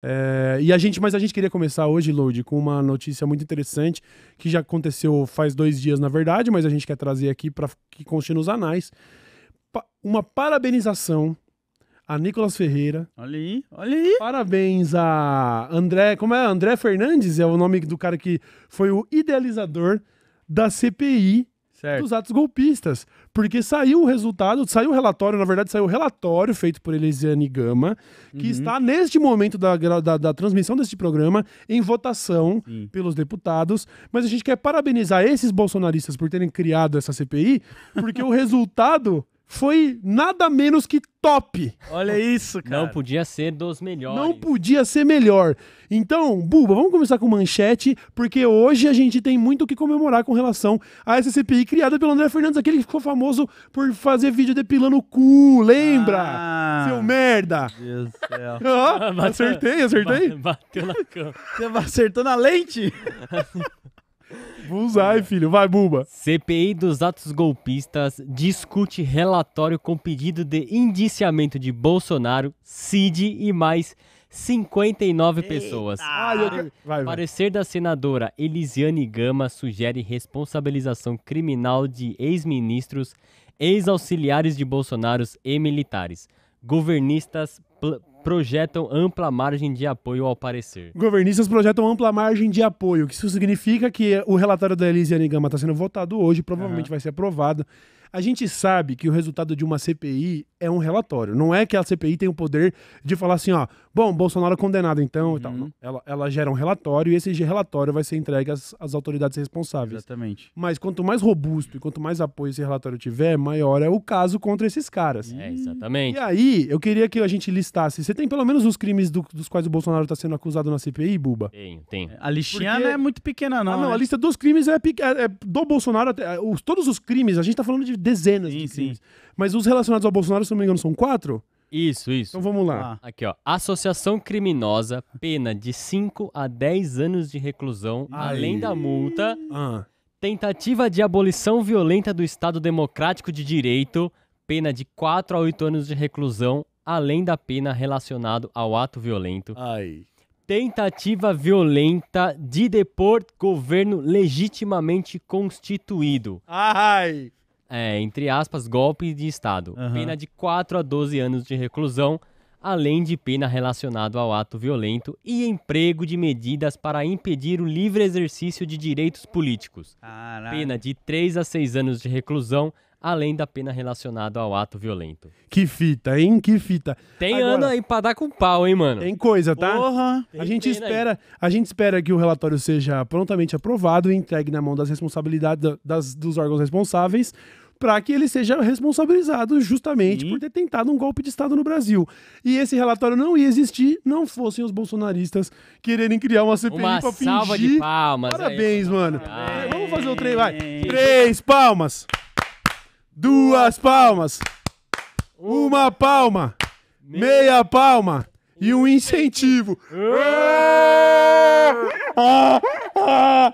É, e a gente, mas a gente queria começar hoje, Load, com uma notícia muito interessante que já aconteceu faz dois dias, na verdade, mas a gente quer trazer aqui para que conste nos anais. Pa uma parabenização a Nicolas Ferreira. Olha aí, olha aí. Parabéns a André. Como é? André Fernandes é o nome do cara que foi o idealizador da CPI Certo. dos atos golpistas. Porque saiu o resultado, saiu o relatório, na verdade, saiu o relatório feito por Elisiane Gama, que uhum. está neste momento da, da, da, transmissão deste programa em votação Sim. pelos deputados. Mas a gente quer parabenizar esses bolsonaristas por terem criado essa CPI, porque o resultado foi nada menos que top. Olha isso, cara. Não podia ser dos melhores. Não podia ser melhor. Então, Buba, vamos começar com manchete, porque hoje a gente tem muito o que comemorar com relação a essa CPI criada pelo André Fernandes, aquele que ficou famoso por fazer vídeo depilando o cu, lembra? Ah, Seu merda. Deus do céu. bateu, acertei, acertei. Bateu na cama. Você acertou na lente? Bullseye, filho. Vai, Buba. CPI dos atos golpistas discute relatório com pedido de indiciamento de Bolsonaro, Cid e mais 59 Eita. pessoas. Ai, eu... vai, vai. Parecer da senadora Elisiane Gama sugere responsabilização criminal de ex-ministros, ex-auxiliares de Bolsonaro e militares. Governistas projetam ampla margem de apoio ao parecer. Governistas projetam ampla margem de apoio, o que isso significa que o relatório da Elisiane Gama está sendo votado hoje, provavelmente uhum. vai ser aprovado. A gente sabe que o resultado de uma CPI é um relatório. Não é que a CPI tem o poder de falar assim, ó, bom, Bolsonaro é condenado então uhum. e tal. Uhum. Não. Ela, ela gera um relatório e esse relatório vai ser entregue às, às autoridades responsáveis. Exatamente. Mas quanto mais robusto e quanto mais apoio esse relatório tiver, maior é o caso contra esses caras. É, exatamente. E aí, eu queria que a gente listasse. Você tem pelo menos os crimes do, dos quais o Bolsonaro está sendo acusado na CPI, Buba? Tenho, tenho. A listinha Porque... não é muito pequena, não. Ah, não, né? a lista dos crimes é, é, é do Bolsonaro. Até, é, os, todos os crimes, a gente está falando de dezenas sim, de crimes. Sim. Mas os relacionados ao Bolsonaro, se não me engano, são quatro? Isso, isso. Então vamos lá. Ah. Aqui, ó. Associação criminosa, pena de 5 a 10 anos de reclusão, além da multa. Ah. Tentativa de abolição violenta do Estado Democrático de Direito, pena de 4 a 8 anos de reclusão, além da pena relacionado ao ato violento. Ai. Tentativa violenta de depor governo legitimamente constituído. Ai é, entre aspas, golpes de Estado. Uhum. Pena de 4 a 12 anos de reclusão, além de pena relacionada ao ato violento e emprego de medidas para impedir o livre exercício de direitos políticos. Caralho. Pena de 3 a 6 anos de reclusão, além da pena relacionada ao ato violento. Que fita, hein? Que fita. Tem Agora, ano aí pra dar com pau, hein, mano? Tem coisa, tá? Porra! a gente, espera, a gente espera que o relatório seja prontamente aprovado e entregue na mão das responsabilidades das, dos órgãos responsáveis para que ele seja responsabilizado justamente Sim. por ter tentado um golpe de Estado no Brasil. E esse relatório não ia existir, não fossem os bolsonaristas quererem criar uma CPI pra fingir. Salva de palmas. Parabéns, aí, mano. Vamos fazer o trem, vai. Três palmas duas palmas, uma palma, meia palma e um incentivo. Ah, ah.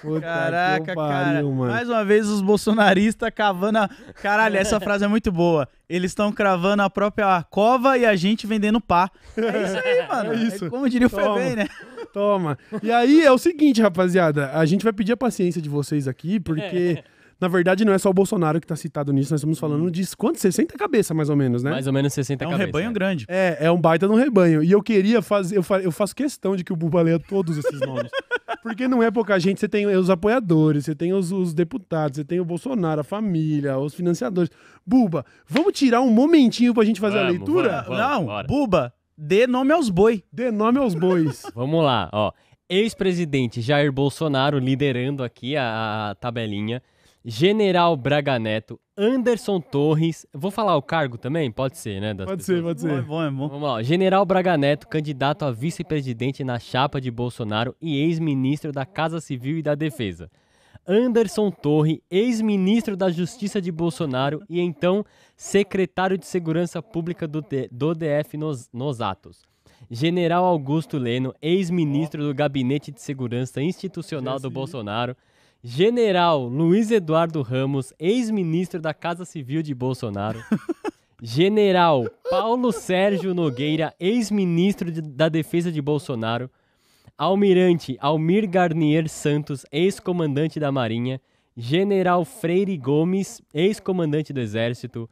Puta Caraca, pariu, cara. Mano. Mais uma vez os bolsonaristas cavando a... Caralho, essa frase é muito boa. Eles estão cravando a própria cova e a gente vendendo pá. É isso aí, é mano. É isso. É como diria o Toma. Febem, né? Toma. E aí é o seguinte, rapaziada. A gente vai pedir a paciência de vocês aqui, porque... É. Na verdade, não é só o Bolsonaro que está citado nisso, nós estamos falando de quanto? 60 cabeças, mais ou menos, né? Mais ou menos 60 cabeças. É um cabeça, rebanho é. grande. É, é um baita de um rebanho. E eu queria fazer, eu, fa eu faço questão de que o Buba leia todos esses nomes. Porque não é pouca gente, você tem os apoiadores, você tem os, os deputados, você tem o Bolsonaro, a família, os financiadores. Buba, vamos tirar um momentinho pra gente fazer vamos, a leitura? Vamos, vamos, não, bora. Buba, dê nome aos boi. Dê nome aos bois. vamos lá, ó. Ex-presidente Jair Bolsonaro liderando aqui a, a tabelinha. General Braga Neto, Anderson Torres. Vou falar o cargo também? Pode ser, né? Pode pessoas. ser, pode ser. É bom, é bom. Vamos lá. General Braga Neto, candidato a vice-presidente na chapa de Bolsonaro e ex-ministro da Casa Civil e da Defesa. Anderson Torre, ex-ministro da Justiça de Bolsonaro e então secretário de Segurança Pública do, do DF nos, nos atos. General Augusto Leno, ex-ministro do Gabinete de Segurança Institucional do Bolsonaro. General Luiz Eduardo Ramos, ex-ministro da Casa Civil de Bolsonaro. General Paulo Sérgio Nogueira, ex-ministro de, da Defesa de Bolsonaro. Almirante Almir Garnier Santos, ex-comandante da Marinha. General Freire Gomes, ex-comandante do Exército.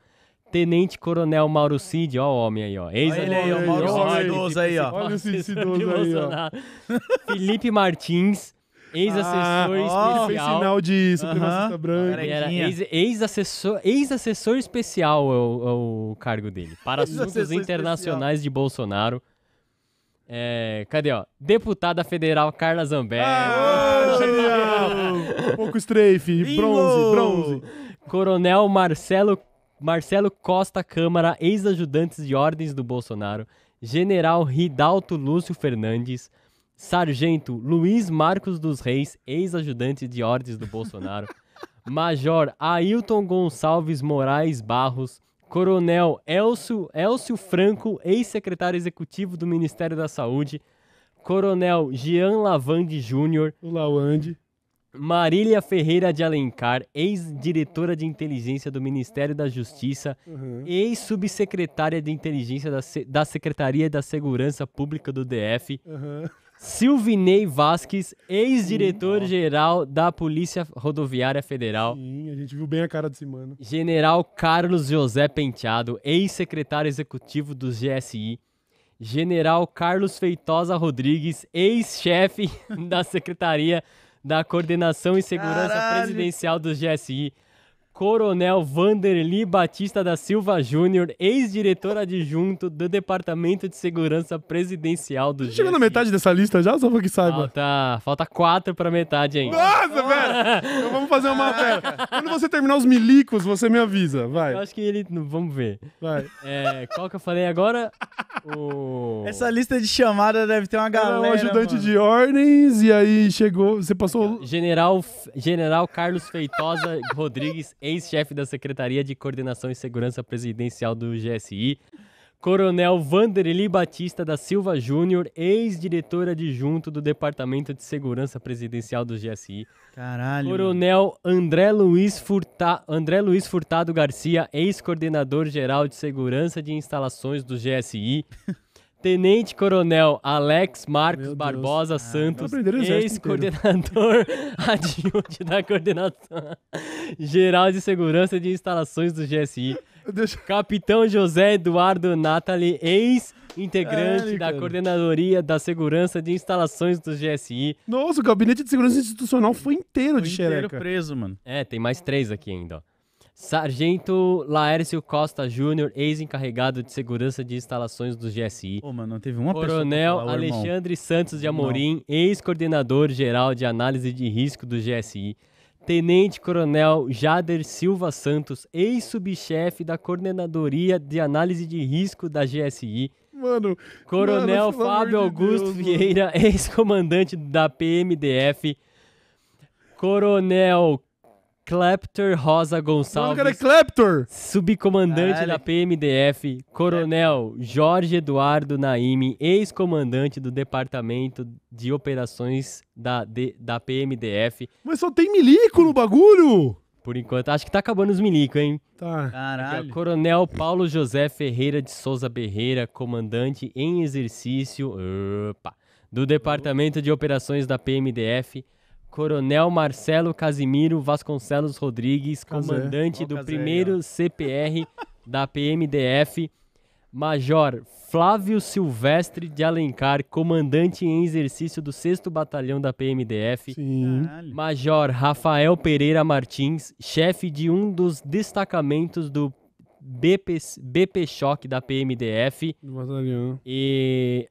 Tenente Coronel Mauro Cid, ó o homem aí, ó. Ex ele aí, ó, Mauro Cid, aí, ó. Olha esse Cid aí, ó. Felipe Martins, Ex-assessor ah, especial. Ele sinal disso, supremacista uhum. branco. Era ex-assessor ex ex especial é o, é o, cargo dele. Para assuntos internacionais especial. de Bolsonaro. É, cadê, ó? Deputada federal Carla Zambelli. Ah, Pouco strafe, bronze, bronze. Coronel Marcelo, Marcelo Costa Câmara, ex-ajudantes de ordens do Bolsonaro. General Ridalto Lúcio Fernandes. Sargento Luiz Marcos dos Reis, ex-ajudante de ordens do Bolsonaro. Major Ailton Gonçalves Moraes Barros. Coronel Elcio, Elcio Franco, ex-secretário executivo do Ministério da Saúde. Coronel Jean Lavande Júnior. O Lawande. Marília Ferreira de Alencar, ex-diretora de inteligência do Ministério da Justiça, uhum. ex-subsecretária de inteligência da, Se da Secretaria da Segurança Pública do DF, uhum. Silvinei Vasques, ex-diretor-geral da Polícia Rodoviária Federal. Sim, a gente viu bem a cara desse mano. General Carlos José Penteado, ex-secretário executivo do GSI. General Carlos Feitosa Rodrigues, ex-chefe da Secretaria da Coordenação e Segurança Caralho. Presidencial do GSI. Coronel Vanderly Batista da Silva Júnior, ex-diretor adjunto do Departamento de Segurança Presidencial do tá Chega na metade dessa lista já, só pra que saiba. Falta, falta quatro pra metade ainda. Nossa, velho! então vamos fazer uma pera. Quando você terminar os milicos, você me avisa, vai. Eu acho que ele... Vamos ver. Vai. É, qual que eu falei agora? O... Essa lista de chamada deve ter uma galera, Era um ajudante mano. de ordens e aí chegou... Você passou... General, General Carlos Feitosa Rodrigues, ex-chefe da Secretaria de Coordenação e Segurança Presidencial do GSI, Coronel Vanderly Batista da Silva Júnior, ex-diretor adjunto do Departamento de Segurança Presidencial do GSI. Caralho. Coronel André Luiz, Furta... André Luiz Furtado Garcia, ex-coordenador geral de segurança de instalações do GSI. Tenente Coronel Alex Marcos Barbosa ah, é Santos, ex-coordenador adjunto da Coordenação Geral de Segurança de Instalações do GSI. Capitão José Eduardo Natali, ex-integrante é, da Coordenadoria da Segurança de Instalações do GSI. Nossa, o gabinete de segurança institucional foi inteiro foi de xereca. Inteiro preso, mano. É, tem mais três aqui ainda, ó. Sargento Laércio Costa Júnior, ex-encarregado de segurança de instalações do GSI. Ô, mano, não teve uma Coronel falar, Alexandre Santos de Amorim, ex-coordenador geral de análise de risco do GSI. Tenente Coronel Jader Silva Santos, ex-subchefe da Coordenadoria de Análise de Risco da GSI. Mano, Coronel mano, Fábio Augusto Deus, Vieira, ex-comandante da PMDF. Coronel Cleptor Rosa é Gonçalves. cara é Cleptor! Subcomandante Caralho. da PMDF, Coronel Jorge Eduardo Naime, ex-comandante do Departamento de Operações da, de, da PMDF. Mas só tem milico no bagulho! Por enquanto, acho que tá acabando os milico, hein? Tá. Caralho. É Coronel Paulo José Ferreira de Souza Berreira, comandante em exercício opa, do Departamento de Operações da PMDF. Coronel Marcelo Casimiro Vasconcelos Rodrigues, Cazé. comandante do Cazé, primeiro ó. CPR da PMDF. Major Flávio Silvestre de Alencar, comandante em exercício do 6 Batalhão da PMDF. Sim. Major Rafael Pereira Martins, chefe de um dos destacamentos do BP, BP Choque da PMDF. Do batalhão. E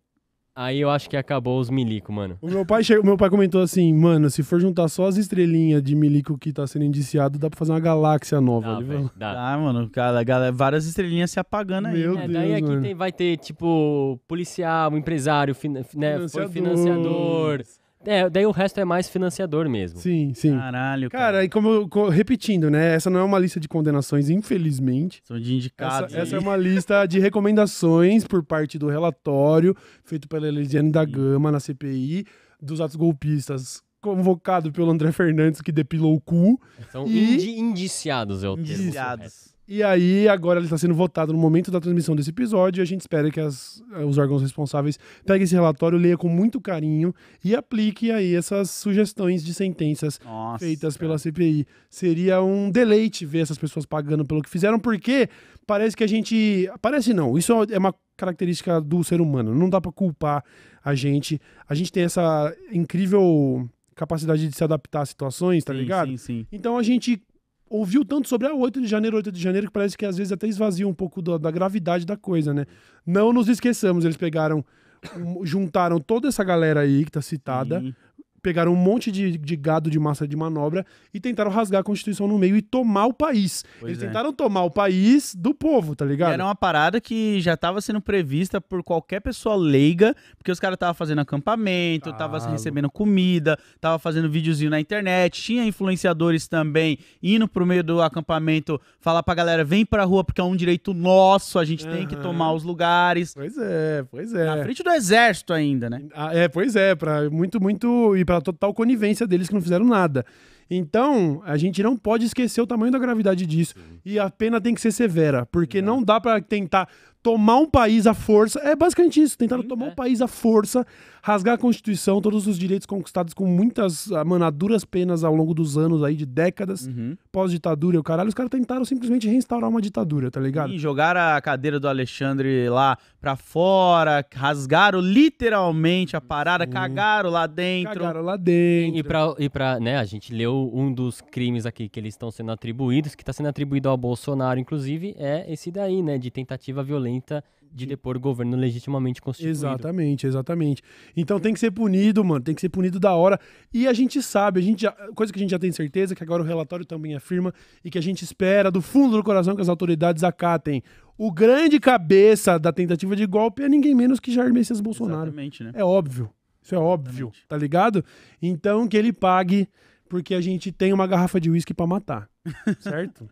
Aí eu acho que acabou os milico, mano. O meu pai, chegou, meu pai comentou assim, mano, se for juntar só as estrelinhas de milico que tá sendo indiciado, dá pra fazer uma galáxia nova. Ah, dá, véio, dá. dá mano. Cara, galera, várias estrelinhas se apagando aí. Meu é, daí aqui tem, vai ter, tipo, policial, empresário, fin, né, financiador. foi financiador. É, daí o resto é mais financiador mesmo. Sim, sim. Caralho, cara. Cara, e como eu, repetindo, né? Essa não é uma lista de condenações, infelizmente. São de indicados. Essa, essa é uma lista de recomendações por parte do relatório feito pela Elisiane da Gama na CPI dos atos golpistas, convocado pelo André Fernandes, que depilou o cu. São E- indi- indiciados, é o termo. Indiciados. E aí, agora ele está sendo votado no momento da transmissão desse episódio e a gente espera que as, eh, os órgãos responsáveis peguem esse relatório, leia com muito carinho e aplique aí essas sugestões de sentenças Nossa, feitas pela CPI. Seria um deleite ver essas pessoas pagando pelo que fizeram, porque parece que a gente. Parece não, isso é uma característica do ser humano, não dá para culpar a gente. A gente tem essa incrível capacidade de se adaptar a situações, tá sim, ligado? Sim, sim. Então a gente ouviu tanto sobre a 8 de janeiro, 8 de janeiro, que parece que às vezes até esvazia um pouco do, da gravidade da coisa, né? Não nos esqueçamos, eles pegaram, juntaram toda essa galera aí que tá citada, Sim pegaram um monte de, de, gado de massa de manobra e tentaram rasgar a Constituição no meio e tomar o país. Pois Eles é. tentaram tomar o país do povo, tá ligado? Era uma parada que já estava sendo prevista por qualquer pessoa leiga, porque os caras estavam fazendo acampamento, estavam ah, recebendo comida, estavam fazendo videozinho na internet, tinha influenciadores também indo pro meio do acampamento falar pra galera, vem pra rua porque é um direito nosso, a gente tem que tomar os lugares. Pois é, pois é. Na frente do exército ainda, né? Ah, é, pois é, pra muito, muito... E pela total conivência deles que não fizeram nada. Então, a gente não pode esquecer o tamanho da gravidade disso. Sim. E a pena tem que ser severa, porque não, não dá para tentar tomar um país à força. É basicamente isso, tentaram Sim, tomar é. um país à força, rasgar a Constituição, todos os direitos conquistados com muitas, manaduras penas ao longo dos anos aí, de décadas, uhum. pós-ditadura e o caralho. Os caras tentaram simplesmente reinstaurar uma ditadura, tá ligado? E jogaram a cadeira do Alexandre lá pra fora, rasgaram literalmente a parada, cagaram lá dentro. Cagaram lá dentro. E, e, pra, e pra, né, a gente leu o, um dos crimes aqui que eles estão sendo atribuídos, que está sendo atribuído ao Bolsonaro, inclusive, é esse daí, né? De tentativa violenta de depor o governo legitimamente constituído. Exatamente, exatamente. Então tem que ser punido, mano, tem que ser punido da hora. E a gente sabe, a gente já, coisa que a gente já tem certeza, que agora o relatório também afirma e que a gente espera do fundo do coração que as autoridades acatem. O grande cabeça da tentativa de golpe é ninguém menos que Jair Messias Bolsonaro. Exatamente, né? É óbvio. Isso é óbvio, Exatamente. tá ligado? Então que ele pague porque a gente tem uma garrafa de uísque para matar, certo?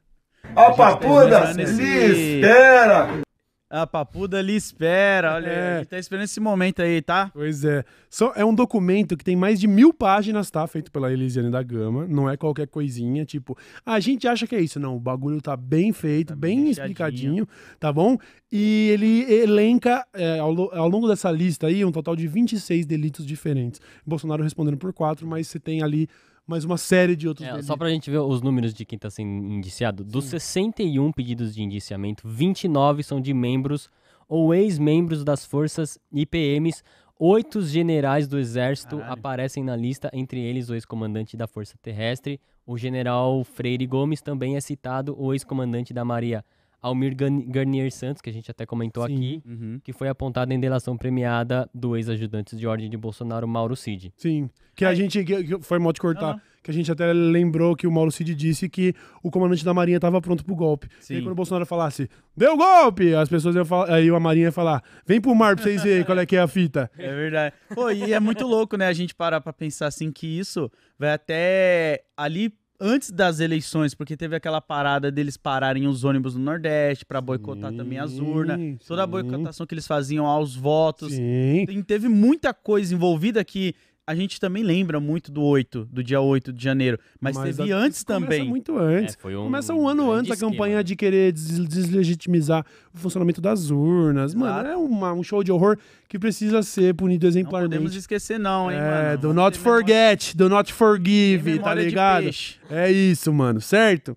a, papuda nesse... lhe espera! A papuda lhe espera, olha, é. a gente tá esperando esse momento aí, tá? Pois é. Só é um documento que tem mais de mil páginas, tá? Feito pela Elisiane da Gama, não é qualquer coisinha, tipo, ah, a gente acha que é isso, não, o bagulho tá bem feito, tá bem, bem explicadinho, tá bom? E ele elenca, é, ao, ao, longo dessa lista aí, um total de 26 delitos diferentes. Bolsonaro respondendo por quatro, mas você tem ali mas uma série de outros é, delitos. Só pra gente ver os números de quem tá sendo indiciado, dos 61 pedidos de indiciamento, 29 são de membros ou ex-membros das forças IPMs, oito generais do exército Caralho. aparecem na lista, entre eles o ex-comandante da Força Terrestre, o general Freire Gomes também é citado, o ex-comandante da Maria Almir Garnier Santos, que a gente até comentou Sim, aqui, uhum. que foi apontado em delação premiada do ex-ajudante de ordem de Bolsonaro, Mauro Cid. Sim, que a é. gente, que foi mal de cortar, ah. que a gente até lembrou que o Mauro Cid disse que o comandante da Marinha estava pronto para o golpe. Sim. E aí, quando o Bolsonaro falasse, deu golpe, as pessoas iam falar, aí a Marinha ia falar, vem pro mar para vocês verem qual é que é a fita. É verdade. Pô, e é muito louco, né, a gente parar para pensar assim que isso vai até ali antes das eleições, porque teve aquela parada deles pararem os ônibus no Nordeste para boicotar sim, também as urnas, sim. toda a boicotação que eles faziam aos votos. Sim. Teve muita coisa envolvida que a gente também lembra muito do 8, do dia 8 de janeiro, mas, mas teve antes começa também. muito antes. É, um começa um ano antes a campanha esquema. Né? de querer des deslegitimizar o funcionamento das urnas. Mano, é uma, um show de horror que precisa ser punido exemplarmente. Não podemos esquecer não, hein, é, mano. Do not forget, memória... do not forgive, tá ligado? É isso, mano, certo?